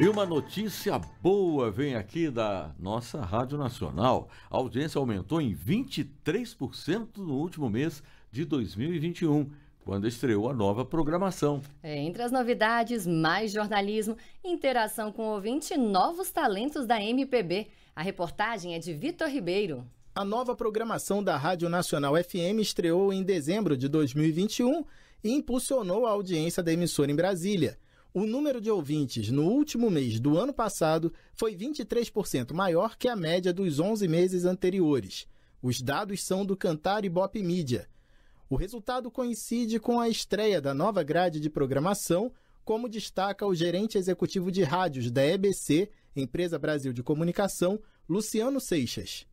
E uma notícia boa vem aqui da nossa Rádio Nacional. A audiência aumentou em 23% no último mês de 2021 quando estreou a nova programação. É, entre as novidades, mais jornalismo, interação com o ouvinte e novos talentos da MPB. A reportagem é de Vitor Ribeiro. A nova programação da Rádio Nacional FM estreou em dezembro de 2021 e impulsionou a audiência da emissora em Brasília o número de ouvintes no último mês do ano passado foi 23% maior que a média dos 11 meses anteriores. Os dados são do Cantar e Bop Media. O resultado coincide com a estreia da nova grade de programação, como destaca o gerente executivo de rádios da EBC, Empresa Brasil de Comunicação, Luciano Seixas.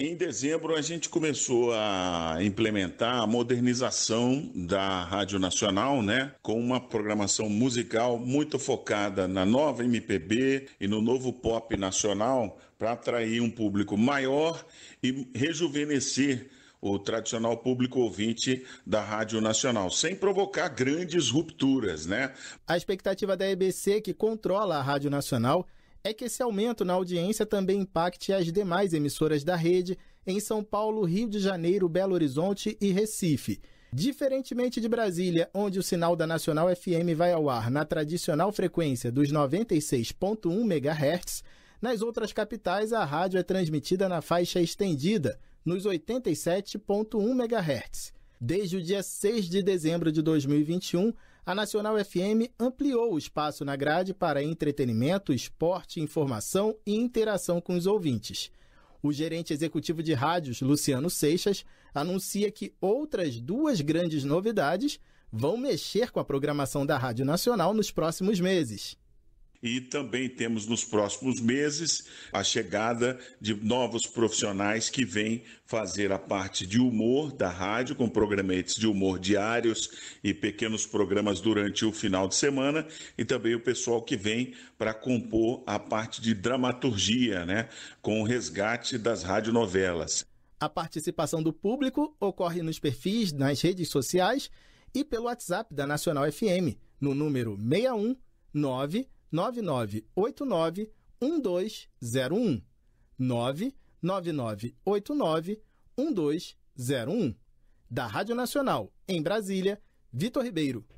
Em dezembro, a gente começou a implementar a modernização da Rádio Nacional, né? Com uma programação musical muito focada na nova MPB e no novo pop nacional para atrair um público maior e rejuvenescer o tradicional público ouvinte da Rádio Nacional, sem provocar grandes rupturas, né? A expectativa da EBC, que controla a Rádio Nacional, é que esse aumento na audiência também impacte as demais emissoras da rede em São Paulo, Rio de Janeiro, Belo Horizonte e Recife. Diferentemente de Brasília, onde o sinal da Nacional FM vai ao ar na tradicional frequência dos 96.1 MHz, nas outras capitais a rádio é transmitida na faixa estendida, nos 87.1 MHz. Desde o dia 6 de dezembro de 2021, a Nacional FM ampliou o espaço na grade para entretenimento, esporte, informação e interação com os ouvintes. O gerente executivo de rádios, Luciano Seixas, anuncia que outras duas grandes novidades vão mexer com a programação da Rádio Nacional nos próximos meses. E também temos nos próximos meses a chegada de novos profissionais que vêm fazer a parte de humor da rádio, com programetes de humor diários e pequenos programas durante o final de semana, e também o pessoal que vem para compor a parte de dramaturgia, né, com o resgate das radionovelas. A participação do público ocorre nos perfis, nas redes sociais e pelo WhatsApp da Nacional FM, no número 619 9989 1201. 99989 1201. Da Rádio Nacional, em Brasília, Vitor Ribeiro.